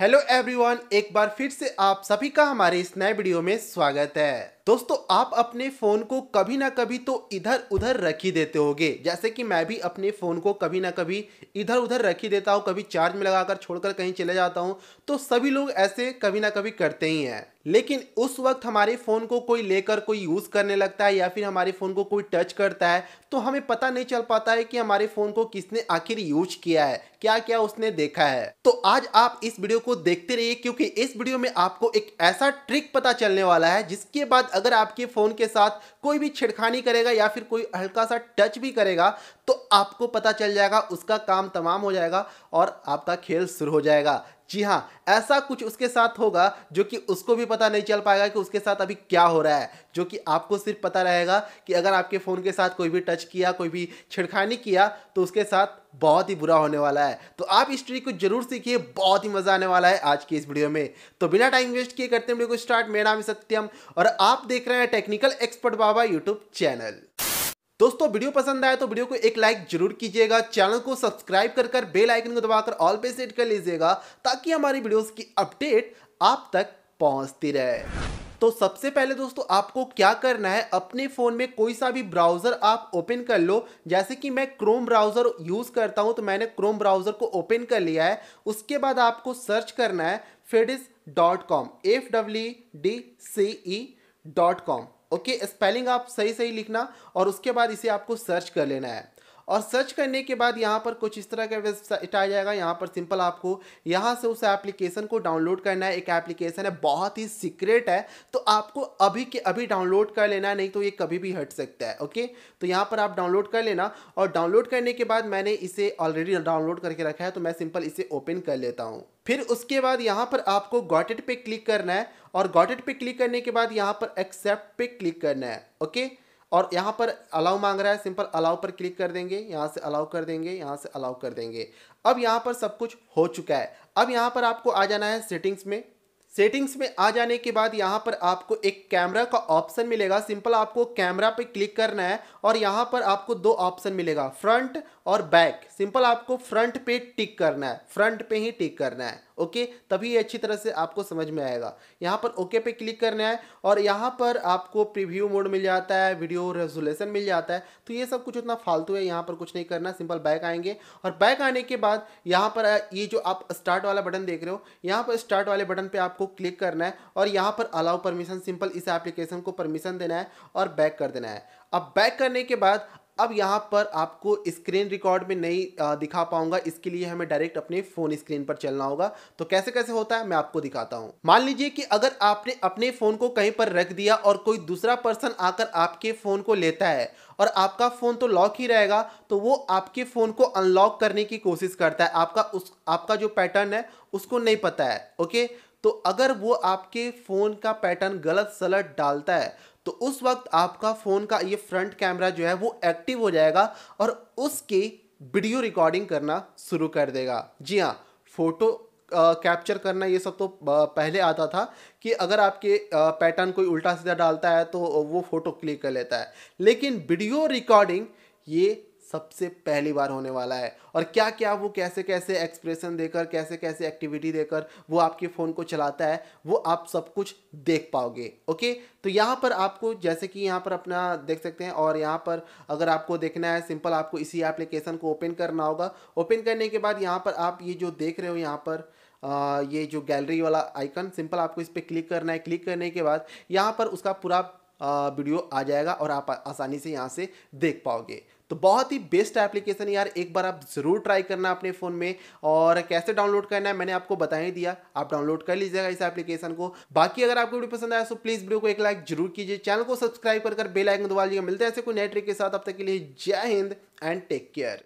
hello everyone एक बार फिर से आप सभी का हमारे इस नए वीडियो में स्वागत है दोस्तों आप अपने फ़ोन को कभी ना कभी तो इधर उधर रख ही देते होगे जैसे कि मैं भी अपने फ़ोन को कभी ना कभी इधर उधर रख ही देता हूँ कभी चार्ज में लगाकर छोड़कर कहीं चले जाता हूँ तो सभी लोग ऐसे कभी ना कभी करते ही हैं लेकिन उस वक्त हमारे फ़ोन को कोई लेकर कोई यूज़ करने लगता है या फिर हमारे फ़ोन को कोई टच करता है तो हमें पता नहीं चल पाता है कि हमारे फ़ोन को किसने आखिर यूज किया है क्या क्या उसने देखा है तो आज आप इस वीडियो को देखते रहिए क्योंकि इस वीडियो में आपको एक ऐसा ट्रिक पता चलने वाला है जिसके बाद अगर आपके फ़ोन के साथ कोई भी छिड़खानी करेगा या फिर कोई हल्का सा टच भी करेगा तो आपको पता चल जाएगा उसका काम तमाम हो जाएगा और आपका खेल शुरू हो जाएगा जी हाँ ऐसा कुछ उसके साथ होगा जो कि उसको भी पता नहीं चल पाएगा कि उसके साथ अभी क्या हो रहा है जो कि आपको सिर्फ पता रहेगा कि अगर आपके फ़ोन के साथ कोई भी टच किया कोई भी छिड़खानी किया तो उसके साथ बहुत ही बुरा होने वाला है तो आप इस ट्रिक को जरूर सीखिए बहुत ही मज़ा आने वाला है आज की इस वीडियो में तो बिना टाइम वेस्ट किए करते हैं वीडियो को स्टार्ट मेरा नाम सत्यम और आप देख रहे हैं technical expert Baba YouTube channel दोस्तों वीडियो पसंद आए तो वीडियो को एक लाइक जरूर कीजिएगा चैनल को सब्सक्राइब कर कर बेल आइकन को दबाकर ऑल पे सेट कर लीजिएगा ताकि हमारी वीडियोस की अपडेट आप तक पहुंचती रहे तो सबसे पहले दोस्तों आपको क्या करना है अपने फ़ोन में कोई सा भी ब्राउज़र आप ओपन कर लो जैसे कि मैं क्रोम ब्राउज़र यूज़ करता हूं तो मैंने क्रोम ब्राउज़र को ओपन कर लिया है उसके बाद आपको सर्च करना है फेडिस dot com F W D C E dot com okay spelling आप सही सही लिखना और उसके बाद इसे आपको सर्च कर लेना है और सर्च करने के बाद यहाँ पर कुछ इस तरह का वेबसाइट आ जाएगा यहाँ पर सिंपल आपको यहाँ से उस एप्लीकेशन को डाउनलोड करना है एक एप्लीकेशन है बहुत ही सीक्रेट है तो आपको अभी के अभी डाउनलोड कर लेना है नहीं तो ये कभी भी हट सकता है ओके तो यहाँ पर आप डाउनलोड कर लेना और डाउनलोड करने के बाद मैंने इसे ऑलरेडी डाउनलोड करके रखा है तो मैं सिंपल इसे ओपन कर लेता हूँ फिर उसके बाद यहाँ पर आपको गॉटेड पर पे क्लिक करना है और गॉट इट पे क्लिक करने के बाद यहाँ पर एक्सेप्ट पे क्लिक करना है ओके और यहाँ पर अलाउ मांग रहा है सिंपल अलाउ पर क्लिक कर देंगे यहाँ से अलाउ कर देंगे यहाँ से अलाउ कर देंगे अब यहाँ पर सब कुछ हो चुका है अब यहाँ पर आपको आ जाना है सेटिंग्स में सेटिंग्स में आ जाने के बाद यहाँ पर आपको एक कैमरा का ऑप्शन मिलेगा सिंपल आपको कैमरा पे क्लिक करना है और यहाँ पर आपको दो ऑप्शन मिलेगा फ्रंट और बैक सिंपल आपको फ्रंट पे टिक करना है फ्रंट पे ही टिक करना है ओके तभी ये अच्छी तरह से आपको समझ में आएगा यहाँ पर ओके पे क्लिक करना है और यहाँ पर आपको प्रीव्यू मोड मिल जाता है वीडियो रेजोलेशन मिल जाता है तो ये सब कुछ उतना फालतू है यहाँ पर कुछ नहीं करना सिंपल बैक आएंगे और बैक आने के बाद यहाँ पर ये जो आप स्टार्ट वाला बटन देख रहे हो यहाँ पर स्टार्ट वाले बटन पर आपको क्लिक करना है और यहाँ पर अलाउ परमिशन सिंपल इस एप्लीकेशन को परमिशन देना है और बैक कर देना है अब बैक करने के बाद अब यहाँ पर आपको स्क्रीन रिकॉर्ड में नहीं दिखा पाऊंगा इसके लिए हमें डायरेक्ट अपने फ़ोन स्क्रीन पर चलना होगा तो कैसे कैसे होता है मैं आपको दिखाता हूँ मान लीजिए कि अगर आपने अपने फ़ोन को कहीं पर रख दिया और कोई दूसरा पर्सन आकर आपके फ़ोन को लेता है और आपका फ़ोन तो लॉक ही रहेगा तो वो आपके फ़ोन को अनलॉक करने की कोशिश करता है आपका उस आपका जो पैटर्न है उसको नहीं पता है ओके तो अगर वो आपके फ़ोन का पैटर्न गलत सलट डालता है तो उस वक्त आपका फ़ोन का ये फ्रंट कैमरा जो है वो एक्टिव हो जाएगा और उसकी वीडियो रिकॉर्डिंग करना शुरू कर देगा जी हाँ फ़ोटो कैप्चर करना ये सब तो पहले आता था कि अगर आपके पैटर्न कोई उल्टा सीधा डालता है तो वो फ़ोटो क्लिक कर लेता है लेकिन वीडियो रिकॉर्डिंग ये सबसे पहली बार होने वाला है और क्या क्या वो कैसे कैसे एक्सप्रेशन देकर कैसे कैसे एक्टिविटी देकर वो आपके फ़ोन को चलाता है वो आप सब कुछ देख पाओगे ओके तो यहाँ पर आपको जैसे कि यहाँ पर अपना देख सकते हैं और यहाँ पर अगर आपको देखना है सिंपल आपको इसी एप्लीकेशन को ओपन करना होगा ओपन करने के बाद यहाँ पर आप ये जो देख रहे हो यहाँ पर आ, ये जो गैलरी वाला आइकन सिंपल आपको इस पर क्लिक करना है क्लिक करने के बाद यहाँ पर उसका पूरा वीडियो आ जाएगा और आप आसानी से यहाँ से देख पाओगे तो बहुत ही बेस्ट एप्लीकेशन यार एक बार आप ज़रूर ट्राई करना अपने फ़ोन में और कैसे डाउनलोड करना है मैंने आपको बता ही दिया आप डाउनलोड कर लीजिएगा इस एप्लीकेशन को बाकी अगर आपको वीडियो पसंद आया तो प्लीज़ वीडियो को एक लाइक जरूर कीजिए चैनल को सब्सक्राइब कर बेल आइकन दबा लीजिए मिलते हैं ऐसे कोई नए ट्रिक के साथ अब तक के लिए जय हिंद एंड टेक केयर